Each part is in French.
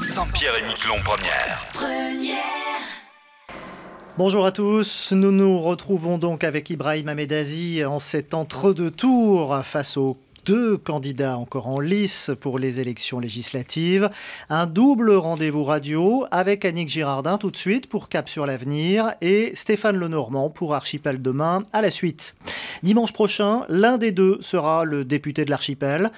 Saint-Pierre et Miquelon première. Bonjour à tous, nous nous retrouvons donc avec Ibrahim Amedazi en cet entre-deux tours face au deux candidats encore en lice pour les élections législatives. Un double rendez-vous radio avec Annick Girardin tout de suite pour Cap sur l'avenir et Stéphane Lenormand pour Archipel demain à la suite. Dimanche prochain, l'un des deux sera le député de l'archipel.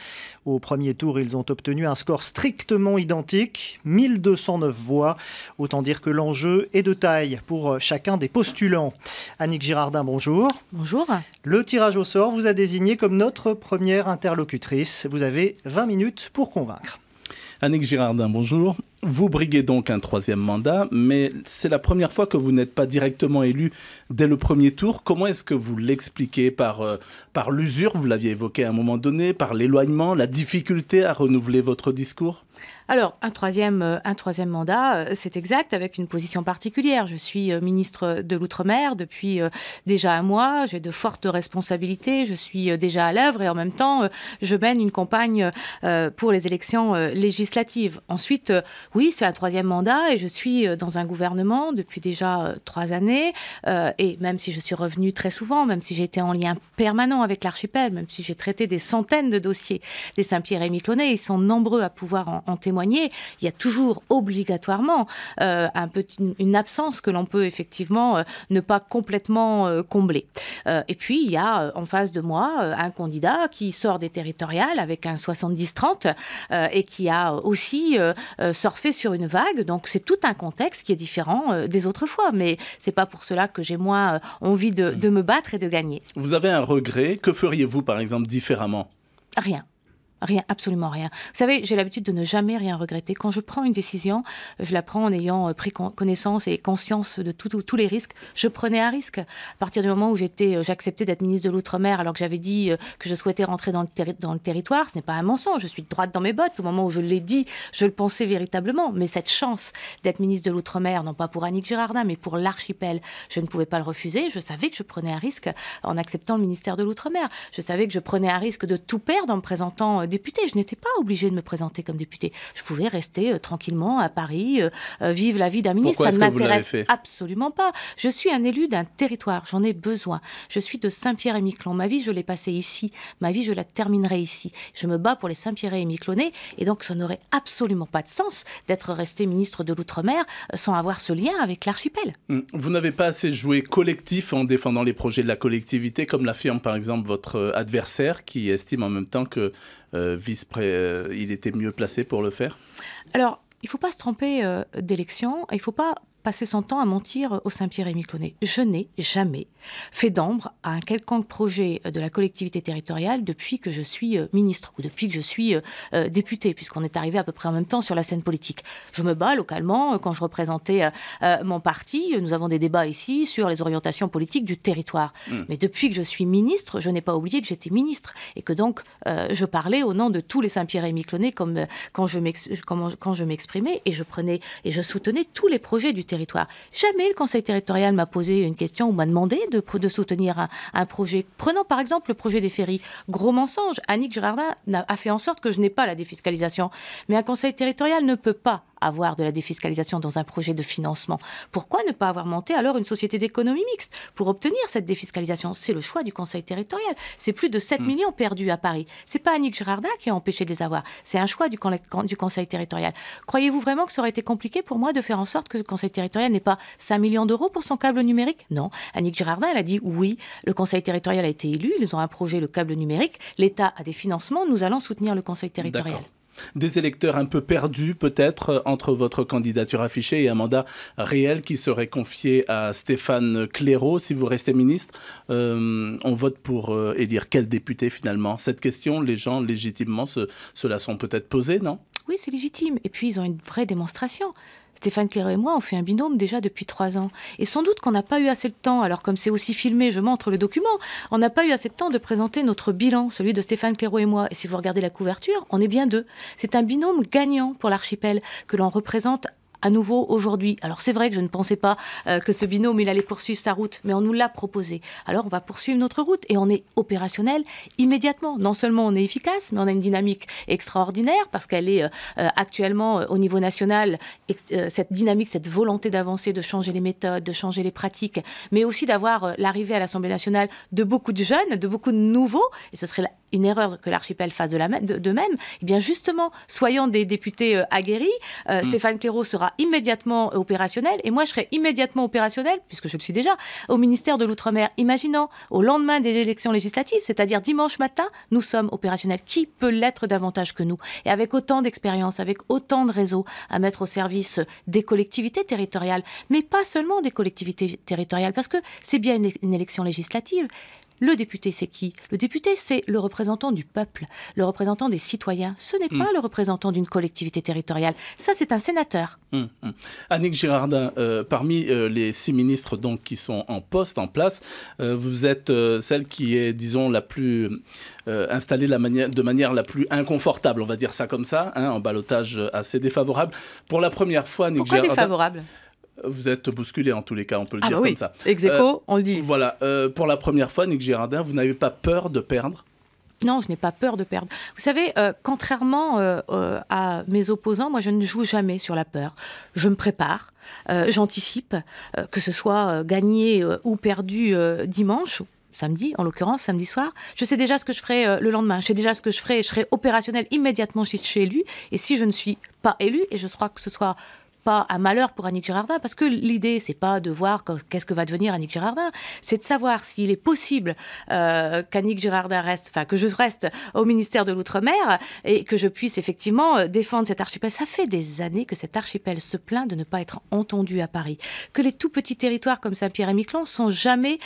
Au premier tour, ils ont obtenu un score strictement identique, 1209 voix. Autant dire que l'enjeu est de taille pour chacun des postulants. Annick Girardin, bonjour. Bonjour. Le tirage au sort vous a désigné comme notre première Interlocutrice, Vous avez 20 minutes pour convaincre. Annick Girardin, bonjour. Vous briguez donc un troisième mandat, mais c'est la première fois que vous n'êtes pas directement élu dès le premier tour. Comment est-ce que vous l'expliquez par, euh, par l'usure, vous l'aviez évoqué à un moment donné, par l'éloignement, la difficulté à renouveler votre discours alors, un troisième, euh, un troisième mandat, euh, c'est exact, avec une position particulière. Je suis euh, ministre de l'Outre-mer depuis déjà un mois, j'ai de fortes responsabilités, je suis déjà à l'œuvre et en même temps, je mène une campagne pour les élections législatives. Ensuite, oui, c'est un troisième mandat et je suis dans un gouvernement depuis déjà trois années. Et même si je suis revenue très souvent, même si j'étais en lien permanent avec l'archipel, même si j'ai traité des centaines de dossiers des Saint-Pierre et Miquelonais, ils sont nombreux à pouvoir en témoigner il y a toujours obligatoirement euh, un une absence que l'on peut effectivement euh, ne pas complètement euh, combler. et puis, il y a en face de moi un candidat qui sort des territoriales avec un 70-30 et qui a aussi surfé sur une vague. Donc, c'est tout un contexte qui est différent des autres fois. Mais c'est pas pour cela que j'ai moins envie de hmm. me battre et de gagner. Vous avez un regret Que feriez-vous, par exemple, différemment Rien. Rien, absolument rien. Vous savez, j'ai l'habitude de ne jamais rien regretter. Quand je prends une décision, je la prends en ayant euh, pris connaissance et conscience de tous les risques. Je prenais un risque. À partir du moment où euh, j'acceptais d'être ministre de l'Outre-mer alors que j'avais dit euh, que je souhaitais rentrer dans le, dans le territoire, ce n'est pas un mensonge. Je suis droite dans mes bottes. Au moment où je l'ai dit, je le pensais véritablement. Mais cette chance d'être ministre de l'Outre-mer, non pas pour Annick Girardin, mais pour l'archipel, je ne pouvais pas le refuser. Je savais que je prenais un risque en acceptant le ministère de l'Outre-mer. Je savais que je prenais un risque de tout perdre en me présentant euh, Député, Je n'étais pas obligée de me présenter comme députée. Je pouvais rester euh, tranquillement à Paris, euh, vivre la vie d'un ministre. Ça ne m'intéresse absolument pas. Je suis un élu d'un territoire. J'en ai besoin. Je suis de Saint-Pierre-et-Miquelon. Ma vie, je l'ai passée ici. Ma vie, je la terminerai ici. Je me bats pour les Saint-Pierre-et-Miquelonais. Et donc, ça n'aurait absolument pas de sens d'être resté ministre de l'Outre-mer sans avoir ce lien avec l'archipel. Hum, vous n'avez pas assez joué collectif en défendant les projets de la collectivité, comme l'affirme par exemple votre adversaire qui estime en même temps que euh, vice euh, il était mieux placé pour le faire Alors, il ne faut pas se tromper euh, d'élection, il ne faut pas passer son temps à mentir au Saint-Pierre-et-Miquelonais. Je n'ai jamais fait d'ombre à un quelconque projet de la collectivité territoriale depuis que je suis euh, ministre ou depuis que je suis euh, euh, député, puisqu'on est arrivé à peu près en même temps sur la scène politique. Je me bats localement quand je représentais mon parti. Nous avons des débats ici sur les orientations politiques du territoire. Hmm. Mais depuis que je suis ministre, je n'ai pas oublié que j'étais ministre et que donc je parlais au nom de tous les Saint-Pierre-et-Miquelonais comme, quand je m'exprimais et je prenais et je soutenais tous les projets du territoire territoire. Jamais le conseil territorial m'a posé une question ou m'a demandé de, soutenir un, projet. Prenons par exemple le projet des ferries. Gros mensonge, Annick Girardin a fait en sorte que je n'ai pas la défiscalisation. Mais un conseil territorial ne peut pas avoir de la défiscalisation dans un projet de financement Pourquoi ne pas avoir monté alors une société d'économie mixte pour obtenir cette défiscalisation C'est le choix du Conseil territorial. C'est plus de 7 hmm. millions perdus à Paris. C'est pas Annick Girardin qui a empêché de les avoir. C'est un choix du, du Conseil territorial. Croyez-vous vraiment que ça aurait été compliqué pour moi de faire en sorte que le Conseil territorial n'ait pas 5 millions d'euros pour son câble numérique Non. Annick Girardin, elle a dit oui, le Conseil territorial a été élu, ils ont un projet, le câble numérique, l'État a des financements, nous allons soutenir le Conseil territorial des électeurs un peu perdus peut-être euh, entre votre candidature affichée et un mandat réel qui serait confié à Stéphane Clérot si vous restez ministre euh, On vote pour euh, élire quel député finalement Cette question, les gens légitimement se, la sont peut-être posée, non Oui, c'est légitime. Et puis ils ont une vraie démonstration. Stéphane Claireau et moi, on fait un binôme déjà depuis trois ans. Et sans doute qu'on n'a pas eu assez de temps, alors comme c'est aussi filmé, je montre le document, on n'a pas eu assez de temps de présenter notre bilan, celui de Stéphane Claireau et moi. Et si vous regardez la couverture, on est bien deux. C'est un binôme gagnant pour l'archipel, que l'on représente à nouveau aujourd'hui. Alors c'est vrai que je ne pensais pas euh, que ce binôme, il allait poursuivre sa route, mais on nous l'a proposé. Alors on va poursuivre notre route et on est opérationnel immédiatement. Non seulement on est efficace, mais on a une dynamique extraordinaire parce qu'elle est euh, euh, actuellement au niveau national, cette dynamique, cette volonté d'avancer, de changer les méthodes, de changer les pratiques, mais aussi d'avoir l'arrivée à l'Assemblée nationale de beaucoup de jeunes, de beaucoup de nouveaux, et ce serait la une erreur que l'archipel fasse de, la, même, eh bien justement, soyons des députés euh, aguerris, euh, mm. Stéphane Claireau sera immédiatement opérationnel et moi je serai immédiatement opérationnel, puisque je le suis déjà, au ministère de l'Outre-mer. Imaginons, au lendemain des élections législatives, c'est-à-dire dimanche matin, nous sommes opérationnels. Qui peut l'être davantage que nous Et avec autant d'expérience, avec autant de réseaux à mettre au service des collectivités territoriales, mais pas seulement des collectivités territoriales, parce que c'est bien une élection législative, le député, c'est qui Le député, c'est le représentant du peuple, le représentant des citoyens. Ce n'est hmm. pas le représentant d'une collectivité territoriale. Ça, c'est un sénateur. Hmm, hmm. Annick Girardin, euh, parmi euh, les six ministres donc, qui sont en poste, en place, euh, vous êtes celle qui est, disons, la plus installée de manière la plus inconfortable, on va dire ça comme ça, hein, en balotage assez défavorable. Pour la première fois, Annick Pourquoi Girardin... défavorable vous êtes bousculé en tous les cas, on peut le ah dire bah comme ça. Ex euh, aequo, on le dit. Voilà, euh, pour la première fois, Nick Girardin, vous n'avez pas peur de perdre non, je n'ai pas peur de perdre. Vous savez, euh, contrairement à mes opposants, moi je ne joue jamais sur la peur. Je me prépare, j'anticipe, que ce soit gagné ou perdu dimanche, samedi, en l'occurrence, samedi soir. Je sais déjà ce que je ferai le lendemain. Je sais déjà ce que je ferai. Je serai opérationnel immédiatement si je suis élu. Et si je ne suis pas élu, et je crois que ce soit pas un malheur pour Annick Girardin, parce que l'idée, c'est pas de voir qu'est-ce que va devenir Annick Girardin, c'est de savoir s'il est possible euh, qu'Annick Girardin reste, enfin que je reste au ministère de l'Outre-mer et que je puisse effectivement euh, défendre cet archipel. Ça fait des années que cet archipel se plaint de ne pas être entendu à Paris, que les tout petits territoires comme Saint-Pierre et Miquelon sont jamais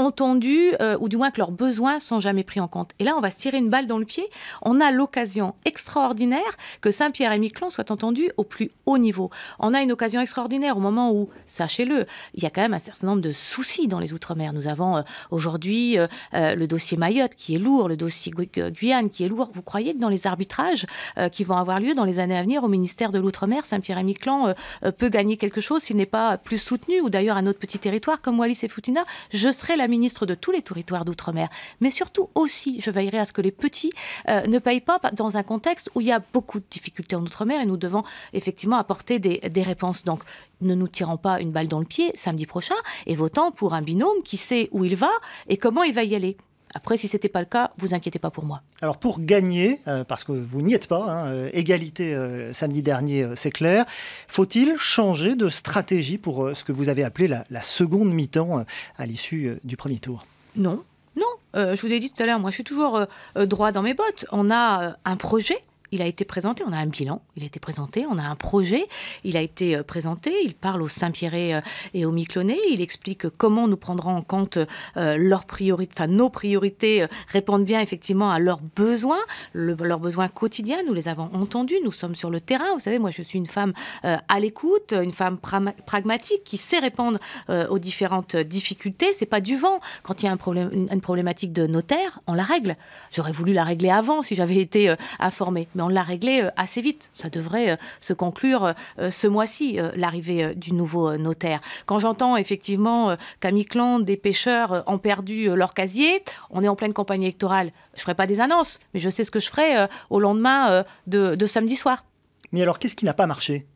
entendus euh, ou du moins que leurs besoins sont jamais pris en compte. Et là, on va se tirer une balle dans le pied. On a l'occasion extraordinaire que Saint-Pierre et Miquelon soit entendu au plus haut niveau. On a une occasion extraordinaire au moment où, sachez-le, il y a quand même un certain nombre de soucis dans les Outre-mer. Nous avons euh, aujourd'hui euh, le dossier Mayotte qui est lourd, le dossier Guyane qui est lourd. Vous croyez que dans les arbitrages qui vont avoir lieu dans les années à venir au ministère de l'Outre-mer, Saint-Pierre et Miquelon peut gagner quelque chose s'il n'est pas plus soutenu ou d'ailleurs un autre petit territoire comme Wallis et Futuna Je serai la ministre de tous les territoires d'outre-mer, mais surtout aussi, je veillerai à ce que les petits euh, ne payent pas dans un contexte où il y a beaucoup de difficultés en outre-mer et nous devons effectivement apporter des, des réponses. Donc, ne nous tirons pas une balle dans le pied samedi prochain et votant pour un binôme qui sait où il va et comment il va y aller. Après, si ce n'était pas le cas, vous inquiétez pas pour moi. Alors pour gagner, euh, parce que vous n'y êtes pas, hein, euh, égalité euh, samedi dernier, c'est clair, faut-il changer de stratégie pour ce que vous avez appelé la, la seconde mi-temps à l'issue du premier tour Non, non. je vous l'ai dit tout à l'heure, moi je suis toujours droit dans mes bottes. On a un projet il a été présenté, on a un bilan, il a été présenté, on a un projet, il a été euh, présenté, il parle aux Saint-Pierre euh, et aux Miquelonais, il explique comment nous prendrons en compte euh, leurs priorités, enfin nos priorités répondent bien effectivement à leurs besoins, leurs besoins quotidiens, nous les avons entendus, nous sommes sur le terrain, vous savez, moi je suis une femme à l'écoute, une femme pragmatique qui sait répondre aux différentes difficultés, c'est pas du vent. Quand il y a une problématique de notaire, on la règle. J'aurais voulu la régler avant si j'avais été informée on l'a réglé euh, assez vite. Ça devrait euh, se conclure euh, ce mois-ci, l'arrivée du nouveau notaire. Quand j'entends effectivement Camille mi des pêcheurs ont perdu leur casier, on est en pleine campagne électorale. Je ne ferai pas des annonces, mais je sais ce que je ferai au lendemain de samedi soir. Mais alors, qu'est-ce qui n'a pas marché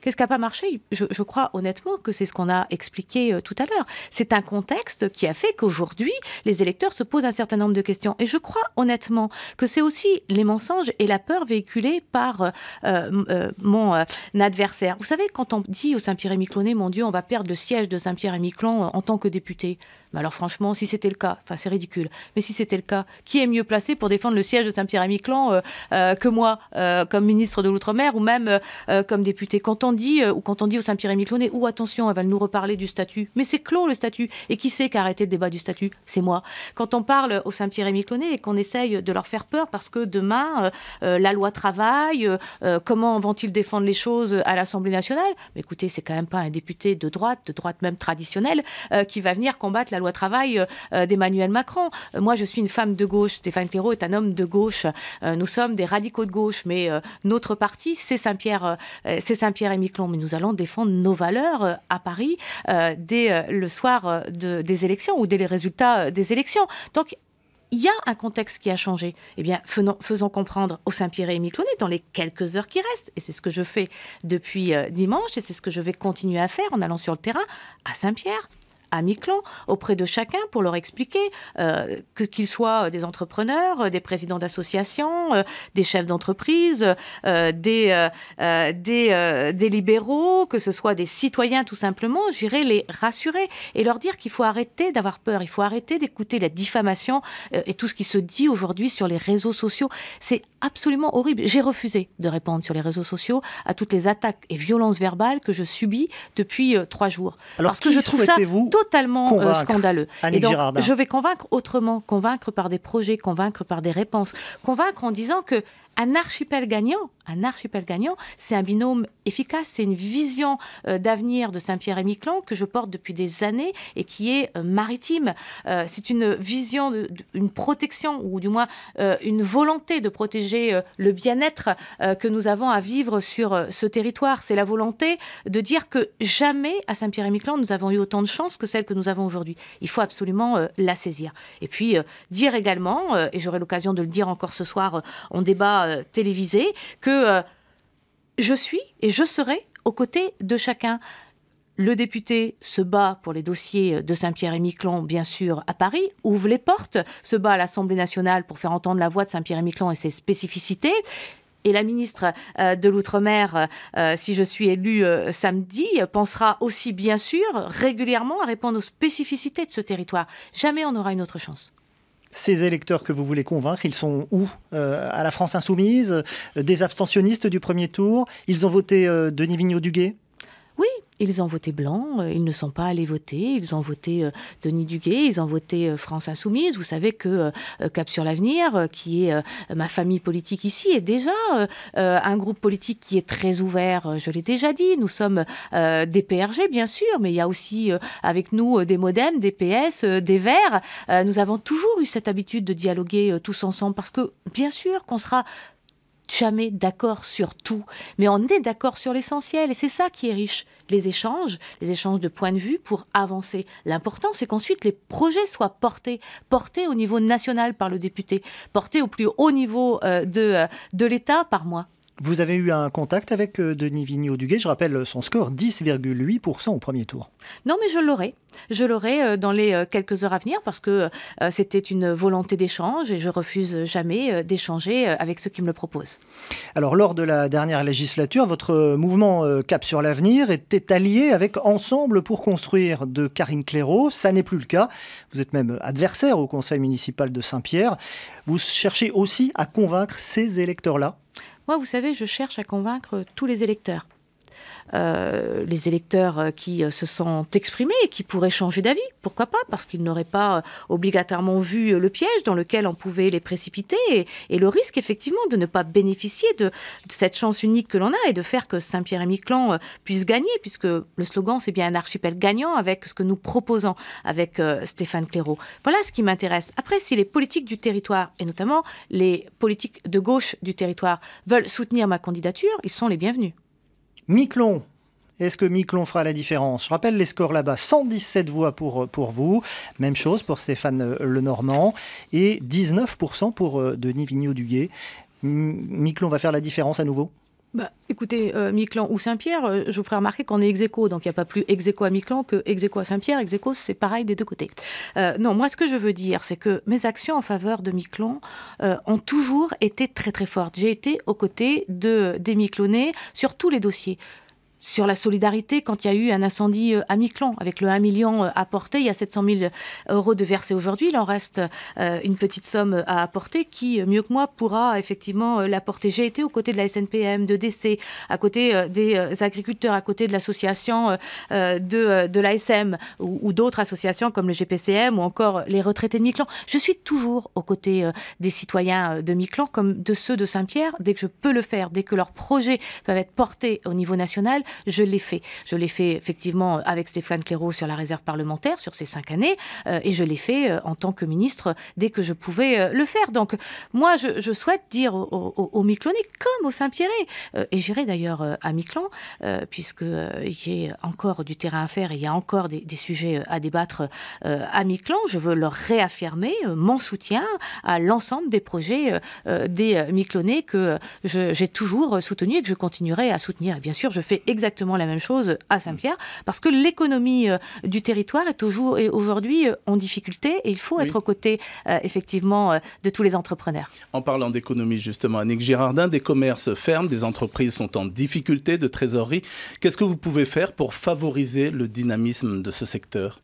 Qu'est-ce qui n'a pas marché je, crois honnêtement que c'est ce qu'on a expliqué euh, tout à l'heure. C'est un contexte qui a fait qu'aujourd'hui, les électeurs se posent un certain nombre de questions. Et je crois honnêtement que c'est aussi les mensonges et la peur véhiculée par euh, euh, mon adversaire. Vous savez, quand on dit au saint pierre et miquelonais mon Dieu, on va perdre le siège de Saint-Pierre-et-Miquelon en tant que député alors franchement, si c'était le cas, enfin c'est ridicule, mais si c'était le cas, qui est mieux placé pour défendre le siège de Saint-Pierre-et-Miquelon euh, euh, que moi, euh, comme ministre de l'Outre-mer ou même comme député Quand on dit, ou quand on dit au Saint-Pierre-et-Miquelon, ou attention, elle va nous reparler du statut, mais c'est clos le statut, et qui sait qui arrêté le débat du statut C'est moi. Quand on parle au Saint-Pierre-et-Miquelon et, qu'on essaye de leur faire peur parce que demain, la loi travaille, comment vont-ils défendre les choses à l'Assemblée nationale Mais écoutez, c'est quand même pas un député de droite, de droite même traditionnelle, qui va venir combattre la loi travail euh, euh, d'Emmanuel Macron. Euh, moi, je suis une femme de gauche. Stéphane Claireau est un homme de gauche. nous sommes des radicaux de gauche, mais notre parti, c'est Saint-Pierre, c'est Saint-Pierre et Miquelon. Mais nous allons défendre nos valeurs à Paris dès le soir des élections ou dès les résultats des élections. Donc, il y a un contexte qui a changé. Eh bien, faisons, comprendre aux Saint-Pierre et Miquelonais dans les quelques heures qui restent, et c'est ce que je fais depuis dimanche, et c'est ce que je vais continuer à faire en allant sur le terrain à Saint-Pierre, à mi auprès de chacun pour leur expliquer euh, que qu'ils soient euh, des entrepreneurs, euh, des présidents d'associations, des chefs d'entreprise, des, des, libéraux, que ce soit des citoyens tout simplement, j'irai les rassurer et leur dire qu'il faut arrêter d'avoir peur, il faut arrêter d'écouter la diffamation et tout ce qui se dit aujourd'hui sur les réseaux sociaux. C'est absolument horrible. J'ai refusé de répondre sur les réseaux sociaux à toutes les attaques et violences verbales que je subis depuis trois jours. Alors qu'est-ce que je trouve ça vous totalement euh, scandaleux. et je vais convaincre autrement, convaincre par des projets, convaincre par des réponses, convaincre en disant que un archipel gagnant, un archipel gagnant, c'est un binôme efficace, c'est une vision euh, d'avenir de Saint-Pierre et Miquelon que je porte depuis des années et qui est euh, maritime. Euh, c'est une vision, une protection ou du moins une volonté de protéger le bien-être que nous avons à vivre sur ce territoire. C'est la volonté de dire que jamais à Saint-Pierre et Miquelon nous avons eu autant de chance que celle que nous avons aujourd'hui. Il faut absolument la saisir. Et puis dire également, et j'aurai l'occasion de le dire encore ce soir, on débat télévisée, que euh, je suis et je serai aux côtés de chacun. Le député se bat pour les dossiers de Saint-Pierre-et-Miquelon, bien sûr, à Paris, ouvre les portes, se bat à l'Assemblée nationale pour faire entendre la voix de Saint-Pierre-et-Miquelon et ses spécificités. Et la ministre euh, de l'Outre-mer, euh, si je suis élue samedi, pensera aussi, bien sûr, régulièrement à répondre aux spécificités de ce territoire. Jamais on n'aura une autre chance ces électeurs que vous voulez convaincre, ils sont où euh, À la France insoumise euh, Des abstentionnistes du premier tour Ils ont voté euh, Denis Vigneault-Duguay Oui, ils ont voté blanc, euh, ils ne sont pas allés voter, ils ont voté euh, Denis Duguay, ils ont voté euh, France Insoumise. Vous savez que Cap sur l'avenir, qui est ma famille politique ici, est déjà un groupe politique qui est très ouvert, je l'ai déjà dit. Nous sommes des PRG, bien sûr, mais il y a aussi avec nous des Modem, des PS, des Verts. nous avons toujours eu cette habitude de dialoguer tous ensemble parce que, bien sûr, qu'on sera jamais d'accord sur tout, mais on est d'accord sur l'essentiel. Et c'est ça qui est riche, les échanges, les échanges de points de vue pour avancer. L'important, c'est qu'ensuite les projets soient portés, portés au niveau national par le député, portés au plus haut niveau euh, de, euh, de l'État par moi. Vous avez eu un contact avec euh, Denis Vigneault-Duguay, je rappelle son score 10,8% au premier tour. Non mais je l'aurai, je l'aurai euh, dans les euh, quelques heures à venir parce que c'était une volonté d'échange et je refuse jamais d'échanger avec ceux qui me le proposent. Alors lors de la dernière législature, votre mouvement Cap sur l'avenir était allié avec Ensemble pour construire de Karine Clairaut, ça n'est plus le cas. Vous êtes même adversaire au conseil municipal de Saint-Pierre. Vous cherchez aussi à convaincre ces électeurs-là moi, vous savez, je cherche à convaincre tous les électeurs. Euh, les électeurs euh, qui euh, se sont exprimés et qui pourraient changer d'avis. Pourquoi pas Parce qu'ils n'auraient pas obligatoirement vu le piège dans lequel on pouvait les précipiter et, le risque effectivement de ne pas bénéficier de, cette chance unique que l'on a et de faire que Saint-Pierre-et-Miquelon puisse gagner, puisque le slogan c'est bien un archipel gagnant avec ce que nous proposons avec Stéphane Clairaut. Voilà ce qui m'intéresse. Après, si les politiques du territoire, et notamment les politiques de gauche du territoire, veulent soutenir ma candidature, ils sont les bienvenus. Miquelon, est-ce que Miquelon fera la différence Je rappelle les scores là-bas 117 voix pour, euh, pour vous, même chose pour Stéphane euh, Lenormand, et 19% pour euh, Denis vigneault duguet Miquelon va faire la différence à nouveau bah, écoutez, euh, ou Saint-Pierre, euh, je vous ferai remarquer qu'on est ex donc il n'y a pas plus ex à Miquelon que ex à Saint-Pierre. Ex c'est pareil des deux côtés. Euh, non, moi, ce que je veux dire, c'est que mes actions en faveur de Miclan euh, ont toujours été très très fortes. J'ai été aux côtés de, des Miquelonais sur tous les dossiers sur la solidarité, quand il y a eu un incendie euh, à Miquelon, avec le 1 million euh, apporté, il y a 700 000 euh, euros de versés aujourd'hui. Il en reste une petite somme à apporter qui, mieux que moi, pourra effectivement l'apporter. J'ai été aux côtés de la SNPM, de DC, à côté des agriculteurs, à côté de l'association de, de l'ASM ou, d'autres associations comme le GPCM ou encore les retraités de Miquelon. Je suis toujours aux côtés des citoyens de Miquelon comme de ceux de Saint-Pierre, dès que je peux le faire, dès que leurs projets peuvent être portés au niveau national je l'ai fait. Je l'ai fait effectivement avec Stéphane Quérault sur la réserve parlementaire sur ces cinq années euh, et je l'ai fait euh, en tant que ministre dès que je pouvais euh, le faire. Donc moi, je, souhaite dire aux, miclonais comme aux Saint-Pierre et j'irai d'ailleurs à Miquelon puisque il y encore du terrain à faire et il y a encore des, sujets à débattre à Miquelon. Je veux leur réaffirmer mon soutien à l'ensemble des projets des Miquelonais que j'ai toujours soutenu et que je continuerai à soutenir. bien sûr, je fais exactement la même chose à mm. Saint-Pierre, parce que l'économie euh, du territoire est toujours et aujourd'hui euh, en difficulté et il faut être aux côtés euh, effectivement de tous les entrepreneurs. En parlant d'économie justement, Annick Girardin, des commerces ferment, des entreprises sont en difficulté de trésorerie. Qu'est-ce que vous pouvez faire pour favoriser le dynamisme de ce secteur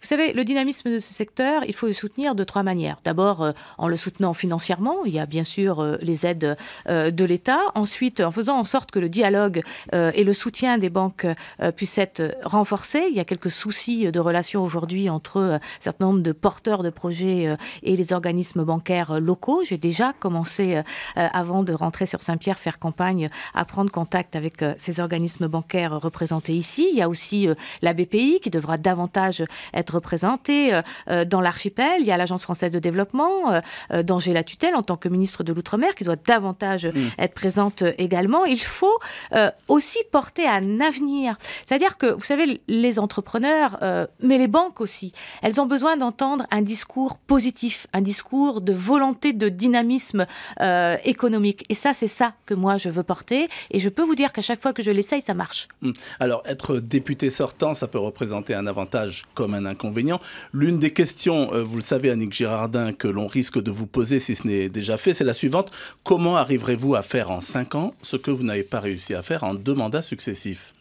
vous savez, le dynamisme de ce secteur, il faut le soutenir de trois manières. D'abord, euh, en le soutenant financièrement, il y a bien sûr euh, les aides euh, de l'État. Ensuite, en faisant en sorte que le dialogue et le soutien des banques puissent être renforcés. Il y a quelques soucis de relations aujourd'hui entre un certain nombre de porteurs de projets et les organismes bancaires locaux. J'ai déjà commencé, avant de rentrer sur Saint-Pierre, faire campagne à prendre contact avec ces organismes bancaires représentés ici. Il y a aussi la BPI qui devra davantage être être euh, euh, dans l'archipel. Il y a l'Agence française de développement, euh, dont j'ai la tutelle en tant que ministre de l'Outre-mer, qui doit davantage mm. être présente également. Il faut aussi porter un avenir. C'est-à-dire que, vous savez, les entrepreneurs, mais les banques aussi, elles ont besoin d'entendre un discours positif, un discours de volonté de dynamisme économique. Et ça, c'est ça que moi, je veux porter. Et je peux vous dire qu'à chaque fois que je l'essaye, ça marche. Mm. Alors, être député sortant, ça peut représenter un avantage comme un inconvénient L'une des questions, euh, vous le savez, Annick Girardin, que l'on risque de vous poser si ce n'est déjà fait, c'est la suivante. Comment arriverez-vous à faire en cinq ans ce que vous n'avez pas réussi à faire en deux mandats successifs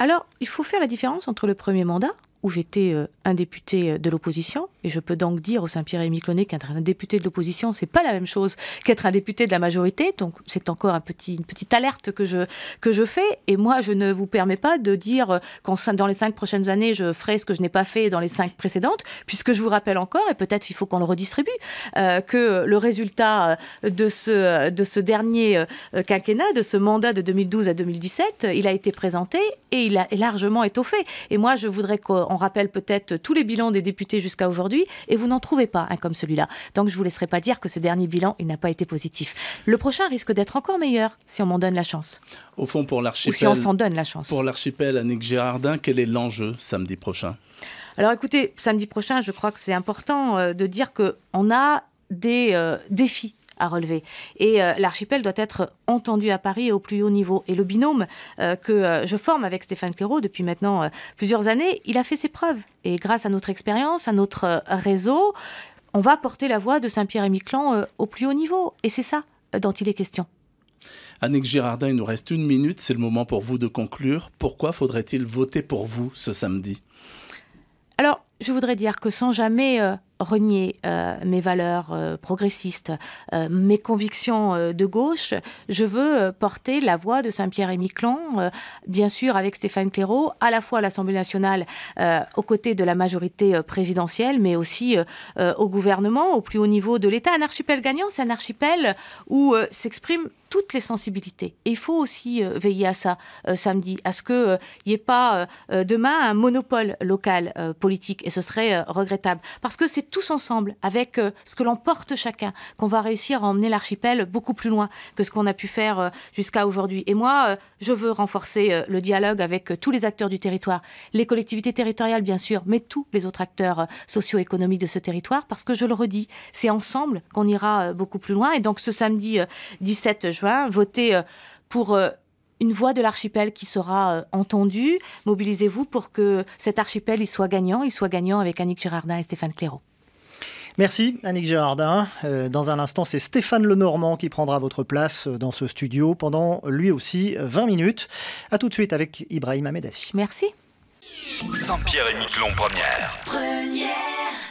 alors, il faut faire la différence entre le premier mandat, où j'étais euh, un député euh, de l'opposition. Et je peux donc dire au Saint-Pierre-et-Miquelonais qu'être un député de l'opposition, c'est pas la même chose qu'être un député de la majorité. Donc c'est encore un petit, une petite alerte que je, que je fais. Et moi, je ne vous permets pas de dire qu'en dans les cinq prochaines années, je ferai ce que je n'ai pas fait dans les cinq précédentes, puisque je vous rappelle encore, et peut-être il faut qu'on le redistribue, euh, que le résultat de ce, de ce dernier quinquennat, de ce mandat de 2012 à 2017, il a été présenté et il a largement étoffé. Et moi, je voudrais qu'on on rappelle peut-être tous les bilans des députés jusqu'à aujourd'hui, et vous n'en trouvez pas un hein, comme celui-là. Donc je vous laisserai pas dire que ce dernier bilan, il n'a pas été positif. Le prochain risque d'être encore meilleur si on m'en donne la chance. Au fond, pour l'archipel, si on s'en donne la chance. Pour l'archipel, Annick Girardin, quel est l'enjeu samedi prochain Alors écoutez, samedi prochain, je crois que c'est important euh, de dire qu'on a des euh, défis à relever. Et euh, l'archipel doit être entendu à Paris au plus haut niveau. Et le binôme euh, que euh, je forme avec Stéphane Clairaut depuis maintenant plusieurs années, il a fait ses preuves. Et grâce à notre expérience, à notre réseau, on va porter la voix de Saint-Pierre-et-Miquelon au plus haut niveau. Et c'est ça dont il est question. Annick Girardin, il nous reste une minute, c'est le moment pour vous de conclure. Pourquoi faudrait-il voter pour vous ce samedi Alors, je voudrais dire que sans jamais renier euh, mes valeurs euh, progressistes, euh, mes convictions de gauche. Je veux porter la voix de Saint-Pierre et Miquelon, bien sûr avec Stéphane Claireau, à la fois à l'Assemblée nationale aux côtés de la majorité présidentielle, mais aussi au gouvernement, au plus haut niveau de l'État. Un archipel gagnant, c'est un archipel où s'expriment toutes les sensibilités. Et il faut aussi euh, veiller à ça euh, samedi, à ce qu'il n'y euh, ait pas demain un monopole local politique, et ce serait regrettable. Parce que c'est tous ensemble, avec ce que l'on porte chacun, qu'on va réussir à emmener l'archipel beaucoup plus loin que ce qu'on a pu faire jusqu'à aujourd'hui. Et moi, je veux renforcer le dialogue avec tous les acteurs du territoire, les collectivités territoriales bien sûr, mais tous les autres acteurs socio-économiques de ce territoire, parce que je le redis, c'est ensemble qu'on ira beaucoup plus loin. Et donc ce samedi 17 juin, votez euh, pour euh, une voix de l'archipel qui sera euh, entendue. Mobilisez-vous pour que cet archipel il soit gagnant, il soit gagnant avec Annick Girardin et Stéphane Clairaut. Merci Annick Girardin. Dans un instant, c'est Stéphane Lenormand qui prendra votre place dans ce studio pendant lui aussi 20 minutes. A tout de suite avec Ibrahim Amedassi. Merci. Saint-Pierre et Miquelon première. Première.